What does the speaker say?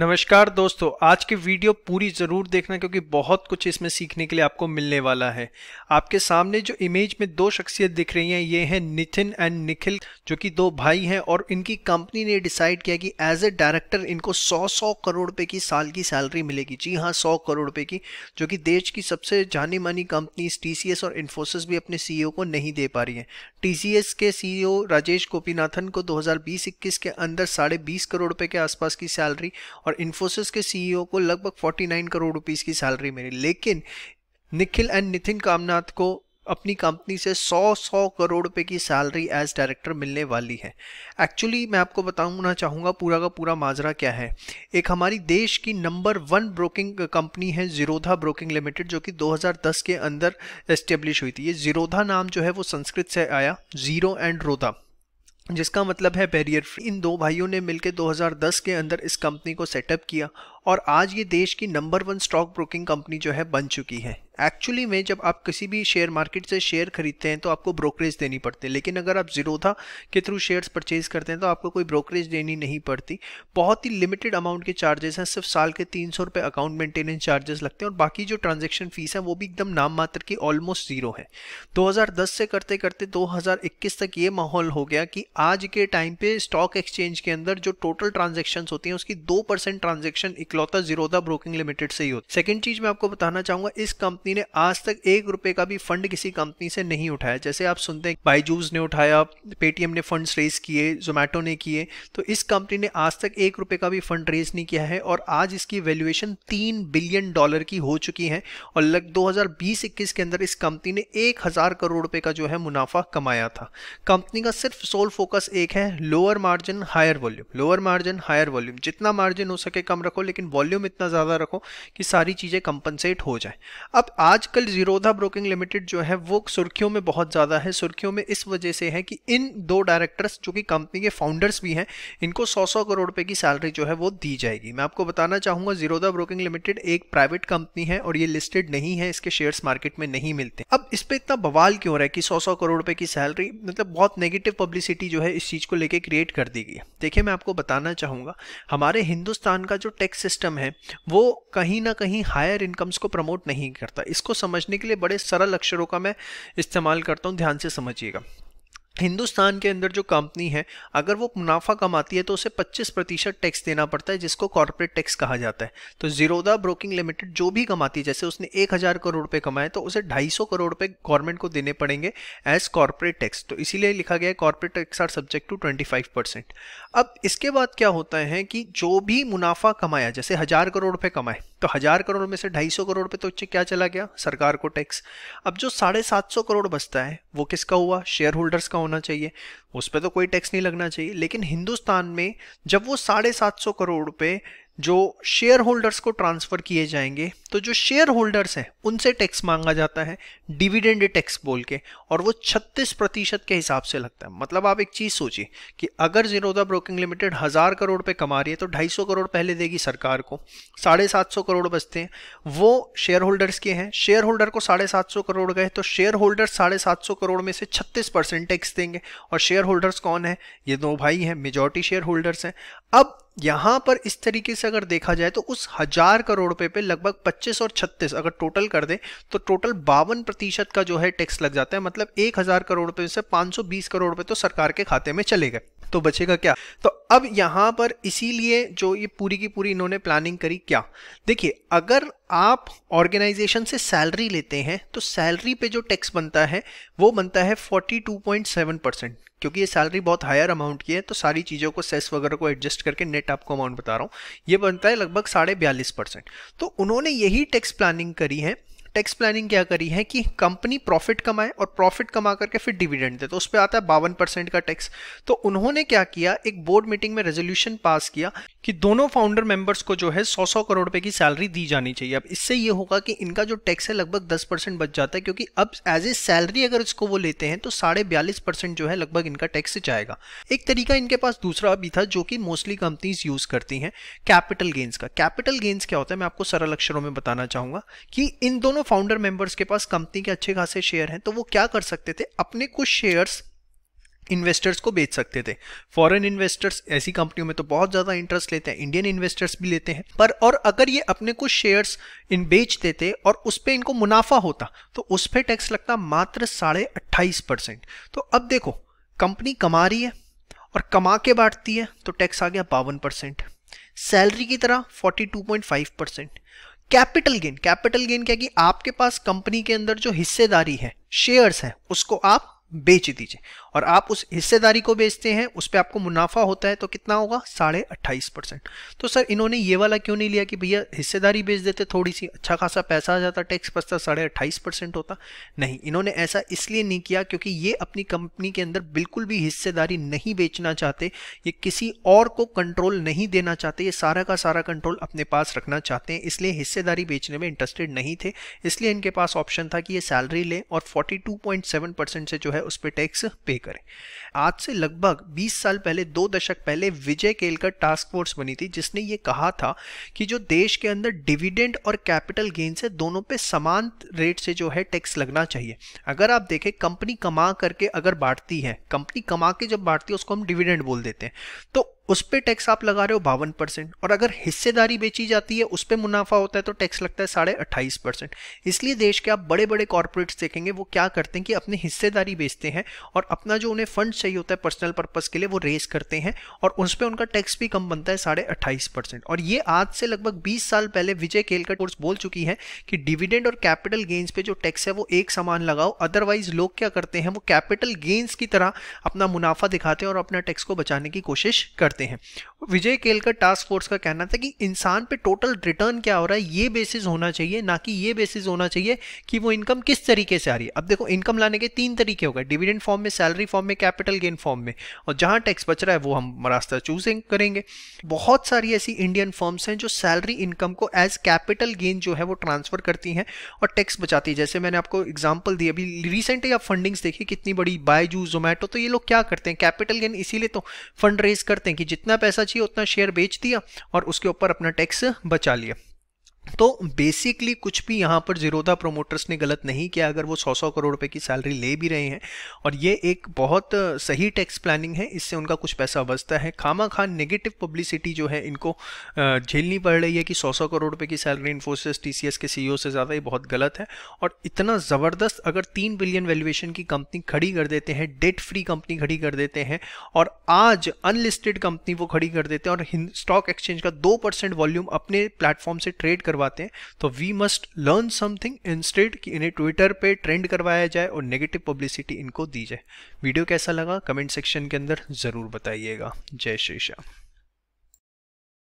नमस्कार दोस्तों आज की वीडियो पूरी ज़रूर देखना क्योंकि बहुत कुछ इसमें सीखने के लिए आपको मिलने वाला है आपके सामने जो इमेज में दो शख्सियत दिख रही हैं ये हैं नितिन एंड निखिल जो कि दो भाई हैं और इनकी कंपनी ने डिसाइड किया कि एज ए डायरेक्टर इनको 100 100 करोड़ रुपए की साल की सैलरी मिलेगी जी हाँ सौ करोड़ रुपये की जो कि देश की सबसे जानी मानी कंपनी टी और इन्फोसिस भी अपने सी e को नहीं दे पा रही है टीसीएस के सीईओ e राजेश गोपीनाथन को 2020-21 के अंदर साढ़े बीस करोड़ रुपए के आसपास की सैलरी और इन्फोसिस के सीईओ e को लगभग 49 करोड़ रुपीस की सैलरी मिली लेकिन निखिल एंड नितिन कामनाथ को अपनी कंपनी से 100 100 करोड़ रुपए की सैलरी एज डायरेक्टर मिलने वाली है एक्चुअली मैं आपको बताना चाहूँगा पूरा का पूरा माजरा क्या है एक हमारी देश की नंबर वन ब्रोकिंग कंपनी है जीरोधा ब्रोकिंग लिमिटेड जो कि 2010 के अंदर एस्टेब्लिश हुई थी ये जीरोधा नाम जो है वो संस्कृत से आया जीरो एंड रोधा जिसका मतलब है बैरियर फ्री इन दो भाइयों ने मिलकर 2010 के अंदर इस कंपनी को सेटअप किया और आज ये देश की number one stock broking company जो है बन चुकी है एक्चुअली में जब आप किसी भी शेयर मार्केट से शेयर खरीदते हैं तो आपको ब्रोकरेज देनी पड़ती है लेकिन अगर आप जीरोधा के थ्रू शेयर्स परचेज करते हैं तो आपको कोई ब्रोकरेज देनी नहीं पड़ती बहुत ही लिमिटेड अमाउंट के चार्जेस हैं सिर्फ साल के तीन सौ रुपये अकाउंट मेंटेनेंस चार्जेस लगते हैं और बाकी जो ट्रांजेक्शन फीस है वो भी एकदम नाम मात्र की ऑलमोस्ट जीरो है दस से करते करते इक्कीस तक ये माहौल हो गया कि आज के टाइम पे स्टॉक एक्सचेंज के अंदर जो टोटल ट्रांजेक्शन होती हैं उसकी दो परसेंट ट्रांजेक्शन इकलौता जीरोदा ब्रोकिंग लिमिटेड से ही होती सेकंड चीज मैं आपको बताना चाहूंगा इस कंपनी ने आज तक एक रुपए का भी फंड किसी कंपनी से नहीं उठाया जैसे आप सुनते हैं बाईजूज ने उठाया पेटीएम ने फंड रेज किए जोमेटो ने किए तो इस कंपनी ने आज तक एक रुपए का भी फंड रेज नहीं किया है और आज इसकी वैल्यूएशन तीन बिलियन डॉलर की हो चुकी है और लग दो हजार के अंदर इस कंपनी ने एक हजार करोड़ रुपए का जो है मुनाफा कमाया था कंपनी का सिर्फ सोल फोकस एक है lower margin higher volume lower margin higher volume जितना मार्जिन हो सके कम रखो लेकिन वॉल्यूम इतना ज़्यादा रखो कि सारी चीज़ें कंपनसेट हो जाए अब आजकल जीरोधा ब्रोकिंग लिमिटेड जो है वो सुर्खियों में बहुत ज़्यादा है सुर्खियों में इस वजह से है कि इन दो डायरेक्टर्स जो कि कंपनी के फाउंडर्स भी हैं इनको सौ सौ करोड़ रुपये की सैलरी जो है वो दी जाएगी मैं आपको बताना चाहूँगा जीरोधा ब्रोकिंग लिमिटेड एक प्राइवेट कंपनी है और ये लिस्टेड नहीं है इसके शेयर्स मार्केट में नहीं मिलते अब इस पर इतना बवाल क्यों रहा है कि सौ सौ करोड़ रुपये की सैलरी मतलब बहुत नेगेटिव पब्लिसिटी जो है इस चीज़ को लेकर क्रिएट कर दी गई देखिए मैं आपको बताना चाहूँगा हमारे हिंदुस्तान का जो टैक्स सिस्टम है वो कहीं ना कहीं हायर इनकम्स को प्रमोट नहीं करता इसको समझने के लिए बड़े सरल अक्षरों का मैं इस्तेमाल करता हूँ ध्यान से समझिएगा हिंदुस्तान के अंदर जो कंपनी है अगर वो मुनाफा कमाती है तो उसे 25 प्रतिशत टैक्स देना पड़ता है जिसको कॉरपोरेट टैक्स कहा जाता है तो जीरोदा ब्रोकिंग लिमिटेड जो भी कमाती है जैसे उसने एक हज़ार करोड़ रुपये कमाए तो उसे 250 करोड़ रुपये गवर्नमेंट को देने पड़ेंगे एज कॉरपोरेट टैक्स तो इसीलिए लिखा गया है corporate tax are subject to twenty अब इसके बाद क्या होता है कि जो भी मुनाफा कमाया जैसे हज़ार करोड़ रुपये कमाए तो हज़ार करोड़ में से ढाई सौ करोड़ पे तो क्या चला गया सरकार को टैक्स अब जो साढ़े सात सौ करोड़ बचता है वो किसका हुआ शेयर होल्डर्स का होना चाहिए उस पर तो कोई टैक्स नहीं लगना चाहिए लेकिन हिंदुस्तान में जब वो साढ़े सात सौ करोड़ पे जो शेयर होल्डर्स को ट्रांसफ़र किए जाएंगे तो जो शेयर होल्डर्स हैं उनसे टैक्स मांगा जाता है डिविडेंड टैक्स बोल के और वो 36 प्रतिशत के हिसाब से लगता है मतलब आप एक चीज़ सोचिए कि अगर जीरोदा ब्रोकिंग लिमिटेड हज़ार करोड़ पे कमा रही है तो सौ करोड़ पहले देगी सरकार को साढ़े सात सौ करोड़ बचते हैं वो शेयर होल्डर्स के हैं शेयर होल्डर को साढ़े सात सौ करोड़ गए तो शेयर होल्डर्स साढ़े सात सौ करोड़ में से छत्तीस परसेंट टैक्स देंगे और शेयर होल्डर्स कौन है ये दो भाई हैं मेजोरिटी शेयर होल्डर्स हैं अब यहाँ पर इस तरीके से अगर देखा जाए तो उस हजार करोड़ रुपए पे लगभग 25 और 36 अगर टोटल कर दे तो टोटल बावन प्रतिशत का जो है टैक्स लग जाता है मतलब एक हजार करोड़ रुपए से 520 करोड़ रुपए तो सरकार के खाते में चले गए तो बचेगा क्या तो अब यहां पर इसीलिए जो ये पूरी की पूरी इन्होंने प्लानिंग करी क्या देखिए अगर आप ऑर्गेनाइजेशन से सैलरी लेते हैं तो सैलरी पे जो टैक्स बनता है वो बनता है 42.7 परसेंट क्योंकि ये सैलरी बहुत हायर अमाउंट की है तो सारी चीज़ों को सेस वगैरह को एडजस्ट करके नेट आपको अमाउंट बता रहा हूँ ये बनता है लगभग साढ़े बयालीस परसेंट तो उन्होंने यही टैक्स प्लानिंग करी है टैक्स प्लानिंग क्या करी है कि कंपनी प्रॉफिट कमाए और प्रॉफिट कमा करके फिर डिविडेंड दे तो उस पर आता है बावन परसेंट का टैक्स तो उन्होंने क्या किया एक बोर्ड मीटिंग में रेजोल्यूशन पास किया कि दोनों फाउंडर मेंबर्स को जो है सौ सौ करोड़ रुपए की सैलरी दी जानी चाहिए अब इससे ये होगा कि इनका जो टैक्स है लगभग दस परसेंट बच जाता है क्योंकि अब एज ए सैलरी अगर इसको वो लेते हैं तो साढ़े बयालीस परसेंट जो है लगभग इनका टैक्स जाएगा एक तरीका इनके पास दूसरा भी था जो कि मोस्टली कंपनीज यूज करती हैं कैपिटल गेंस का कैपिटल गेंस क्या होता है मैं आपको सरल अक्षरों में बताना चाहूंगा कि इन दोनों दोनों फाउंडर मेंबर्स के पास कंपनी के अच्छे खासे शेयर हैं तो वो क्या कर सकते थे अपने कुछ शेयर्स इन्वेस्टर्स को बेच सकते थे फॉरेन इन्वेस्टर्स ऐसी कंपनियों में तो बहुत ज़्यादा इंटरेस्ट लेते हैं इंडियन इन्वेस्टर्स भी लेते हैं पर और अगर ये अपने कुछ शेयर्स इन बेच देते और उस पर इनको मुनाफा होता तो उस पर टैक्स लगता मात्र साढ़े अट्ठाईस परसेंट तो अब देखो कंपनी कमा रही है और कमा के बांटती है तो टैक्स आ गया बावन परसेंट सैलरी की तरह 42.5 percent capital gain capital gain क्या कि आपके पास कंपनी के अंदर जो हिस्सेदारी है शेयर्स है उसको आप बेच दीजिए और आप उस हिस्सेदारी को बेचते हैं उस पर आपको मुनाफा होता है तो कितना होगा साढ़े अट्ठाईस परसेंट तो सर इन्होंने ये वाला क्यों नहीं लिया कि भैया हिस्सेदारी बेच देते थोड़ी सी अच्छा खासा पैसा आ जाता टैक्स बचता साढ़े अट्ठाईस परसेंट होता नहीं इन्होंने ऐसा इसलिए नहीं किया क्योंकि ये अपनी कंपनी के अंदर बिल्कुल भी हिस्सेदारी नहीं बेचना चाहते ये किसी और को कंट्रोल नहीं देना चाहते ये सारा का सारा कंट्रोल अपने पास रखना चाहते हैं इसलिए हिस्सेदारी बेचने में इंटरेस्टेड नहीं थे इसलिए इनके पास ऑप्शन था कि ये सैलरी लें और फोर्टी परसेंट से जो है उस पर टैक्स पे करें आज से लगभग 20 साल पहले दो दशक पहले विजय केलकर टास्क फोर्स बनी थी जिसने ये कहा था कि जो देश के अंदर डिविडेंड और कैपिटल गेन से दोनों पे समान रेट से जो है टैक्स लगना चाहिए अगर आप देखें कंपनी कमा करके अगर बांटती है कंपनी कमा के जब बांटती है उसको हम डिविडेंड बोल देते हैं तो उस पर टैक्स आप लगा रहे हो बावन परसेंट और अगर हिस्सेदारी बेची जाती है उस पर मुनाफा होता है तो टैक्स लगता है साढ़े अट्ठाईस परसेंट इसलिए देश के आप बड़े बड़े कॉरपोरेट्स देखेंगे वो क्या करते हैं कि अपनी हिस्सेदारी बेचते हैं और अपना जो उन्हें फंड चाहिए होता है पर्सनल पर्पज़ के लिए वो रेस करते हैं और उस पर उनका टैक्स भी कम बनता है साढ़े अट्ठाईस परसेंट और ये आज से लगभग बीस साल पहले विजय केलकर कोर्स बोल चुकी है कि डिविडेंड और कैपिटल गेंस पे जो टैक्स है वो एक समान लगाओ अदरवाइज लोग क्या करते हैं वो कैपिटल गेंस की तरह अपना मुनाफा दिखाते हैं और अपना टैक्स को बचाने की कोशिश करते हैं विजय केलकर टास्क फोर्स का कहना था कि इंसान पे टोटल रिटर्न क्या हो रहा है ये बेसिस होना चाहिए ना कि ये बेसिस होना चाहिए कि वो इनकम किस तरीके से आ रही है अब देखो इनकम लाने के तीन तरीके हो गए डिविडेंड फॉर्म में सैलरी फॉर्म में कैपिटल कैपिटल गेन फॉर्म में और जहाँ टैक्स बच रहा है वो हम रास्ता चूजिंग करेंगे बहुत सारी ऐसी इंडियन फॉर्म्स हैं जो सैलरी इनकम को एज कैपिटल गेन जो है वो ट्रांसफर करती हैं और टैक्स बचाती है जैसे मैंने आपको एग्जाम्पल दी अभी रिसेंटली आप फंडिंग्स देखिए कितनी बड़ी बायजू जोमेटो तो ये लोग क्या करते हैं कैपिटल गेन इसीलिए तो फंड रेज करते हैं कि जितना पैसा चाहिए उतना शेयर बेच दिया और उसके ऊपर अपना टैक्स बचा लिया तो बेसिकली कुछ भी यहाँ पर जीरोधा प्रोमोटर्स ने गलत नहीं किया अगर वो सौ सौ करोड़ रुपए की सैलरी ले भी रहे हैं और ये एक बहुत सही टैक्स प्लानिंग है इससे उनका कुछ पैसा बचता है खामा खान नेगेटिव पब्लिसिटी जो है इनको झेलनी पड़ रही है कि सौ सौ करोड़ रुपए की सैलरी इन्फोसिस टी के सी e से ज़्यादा ये बहुत गलत है और इतना ज़बरदस्त अगर तीन बिलियन वैल्यूएशन की कंपनी खड़ी कर देते हैं डेट फ्री कंपनी खड़ी कर देते हैं और आज अनलिस्टेड कंपनी वो खड़ी कर देते हैं और स्टॉक एक्सचेंज का दो वॉल्यूम अपने प्लेटफॉर्म से ट्रेड करवा करवाते हैं तो we must learn something instead कि इन्हें ट्विटर पे ट्रेंड करवाया जाए और नेगेटिव पब्लिसिटी इनको दी जाए वीडियो कैसा लगा कमेंट सेक्शन के अंदर ज़रूर बताइएगा जय श्री श्याम